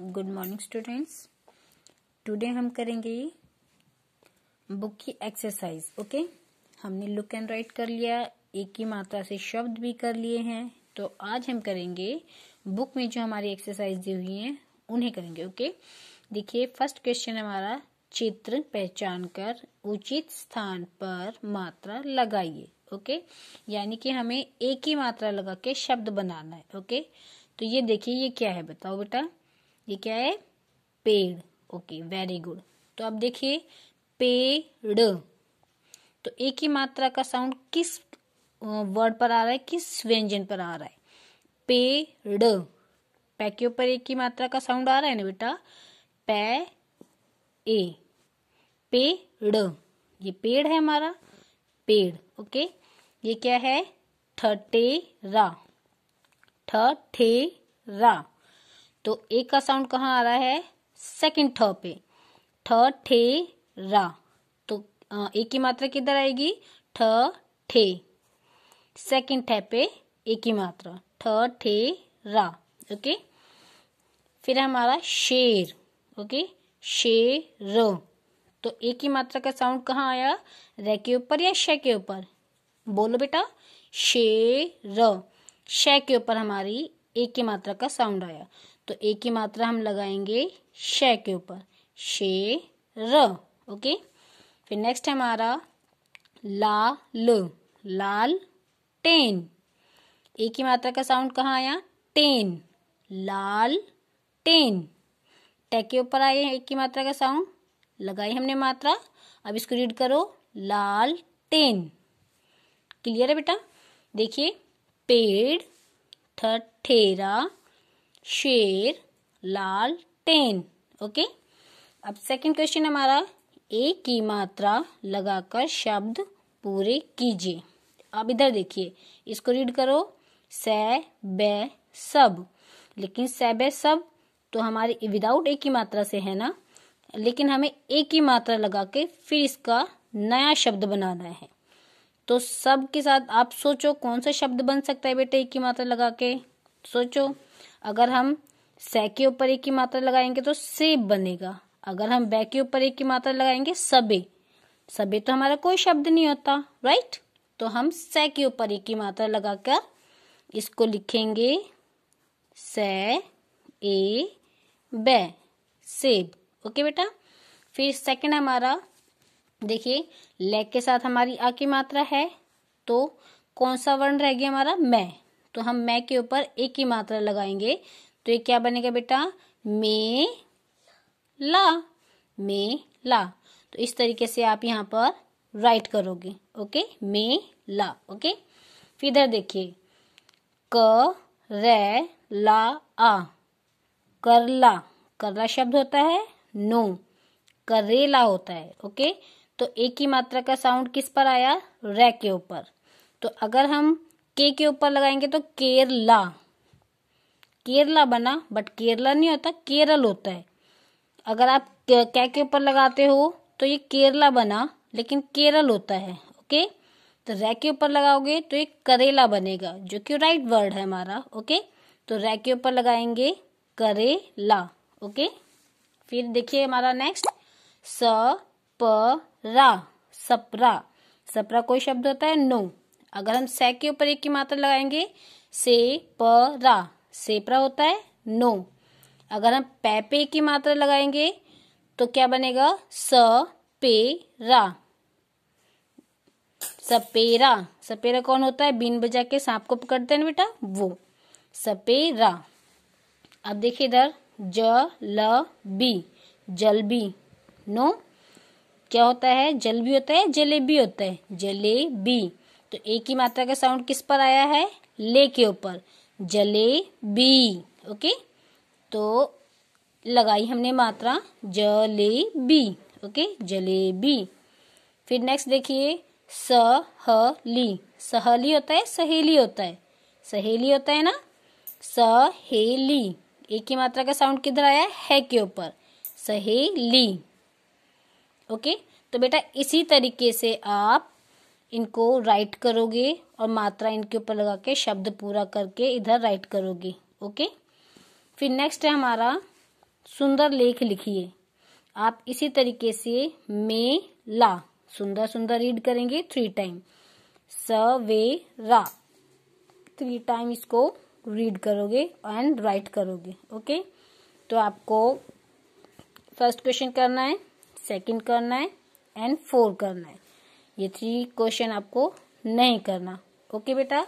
good morning students today हम करेंगे book की एक्सरसाइज ओके हमने लुक एंड राइट कर लिया एक ही मात्रा से शब्द भी कर लिए हैं तो आज हम करेंगे बुक में जो हमारी एक्सरसाइज दी हुई है उन्हें करेंगे ओके देखिए फर्स्ट क्वेश्चन हमारा चित्र पहचान कर उचित स्थान पर मात्रा लगाइए ओके यानी कि हमें एक ही मात्रा लगा के शब्द बनाना है ओके तो ये देखिए ये क्या है बताओ बेटा ये क्या है पेड़ ओके वेरी गुड तो अब देखिए पेड़ तो एक ही मात्रा का साउंड किस वर्ड पर आ रहा है किस व्यंजन पर आ रहा है पेड़ पै के ऊपर एक ही मात्रा का साउंड आ रहा है ना बेटा पै ए पेड़ ये पेड़ है हमारा पेड़ ओके ये क्या है ठेरा ठठेरा तो ए का साउंड कहाँ आ रहा है सेकंड ठ पे ठ ठे रा तो ए की मात्रा किधर आएगी ठ ठे सेकंड ठे पे ए की मात्रा ठ ठे रा ओके फिर हमारा शेर ओके शेर तो ए की मात्रा का साउंड कहाँ आया रे के ऊपर या शे के ऊपर बोलो बेटा शेर श के ऊपर हमारी ए की मात्रा का साउंड आया तो ए की मात्रा हम लगाएंगे शे के ऊपर शे र ओके फिर नेक्स्ट है हमारा ला ल लाल टेन ए की मात्रा का साउंड कहाँ आया टेन लाल टेन टेक के ऊपर आए ए की मात्रा का साउंड लगाई हमने मात्रा अब इसको रीड करो लाल टेन क्लियर है बेटा देखिए पेड़ थेरा शेर लाल टेन ओके अब सेकंड क्वेश्चन हमारा ए की मात्रा लगाकर शब्द पूरे कीजिए अब इधर देखिए इसको रीड करो सै बे सब लेकिन सै बे सब तो हमारे विदाउट ए की मात्रा से है ना लेकिन हमें ए की मात्रा लगा के फिर इसका नया शब्द बनाना है तो सब के साथ आप सोचो कौन सा शब्द बन सकता है बेटे ए की मात्रा लगा के सोचो अगर हम सै के ऊपर एक की मात्रा लगाएंगे तो सेब बनेगा अगर हम बै के ऊपर एक की मात्रा लगाएंगे सबे सबे तो हमारा कोई शब्द नहीं होता राइट तो हम सै के ऊपर एक की मात्रा लगाकर इसको लिखेंगे सै ए बे सेब ओके बेटा फिर सेकंड हमारा देखिए लेग के साथ हमारी आ की मात्रा है तो कौन सा वर्ण रह गया हमारा मैं तो हम मैं के ऊपर एक ही मात्रा लगाएंगे तो ये क्या बनेगा बेटा मे ला मे ला तो इस तरीके से आप यहाँ पर राइट करोगे ओके मे ला ओके फिर इधर देखिए क रे ला आ करला करला शब्द होता है नो करेला होता है ओके तो एक ही मात्रा का साउंड किस पर आया रे के ऊपर तो अगर हम के के ऊपर लगाएंगे तो केरला केरला बना बट केरला नहीं होता केरल होता है अगर आप कै के ऊपर लगाते हो तो ये केरला बना लेकिन केरल होता है ओके तो रे के ऊपर लगाओगे तो ये करेला बनेगा जो कि राइट वर्ड है हमारा ओके तो रे के ऊपर लगाएंगे करेला ओके फिर देखिए हमारा नेक्स्ट स प रा सपरा सपरा कोई शब्द होता है नो अगर हम सै के ऊपर एक की मात्रा लगाएंगे से प रा प्रा होता है नो अगर हम पै पे की मात्रा लगाएंगे तो क्या बनेगा स पे रा सपेरा सपेरा कौन होता है बीन बजा के सांप को पकड़ते हैं ना बेटा वो सपेरा अब देखिए इधर ज ल बी बी नो क्या होता है जल भी होता है जलेबी होता है जलेबी तो ए की मात्रा का साउंड किस पर आया है ले के ऊपर जले बी ओके तो लगाई हमने मात्रा जले बी ओके जले बी फिर नेक्स्ट देखिए सहली सहली होता है सहेली होता है सहेली होता है ना सहेली एक ही मात्रा का साउंड किधर आया है के ऊपर सहेली ओके तो बेटा इसी तरीके से आप इनको राइट करोगे और मात्रा इनके ऊपर लगा के शब्द पूरा करके इधर राइट करोगे ओके फिर नेक्स्ट है हमारा सुंदर लेख लिखिए आप इसी तरीके से मे ला सुंदर सुंदर रीड करेंगे थ्री टाइम स वे रा थ्री टाइम इसको रीड करोगे एंड राइट करोगे ओके तो आपको फर्स्ट क्वेश्चन करना है सेकंड करना है एंड फोर करना है ये थ्री क्वेश्चन आपको नहीं करना ओके बेटा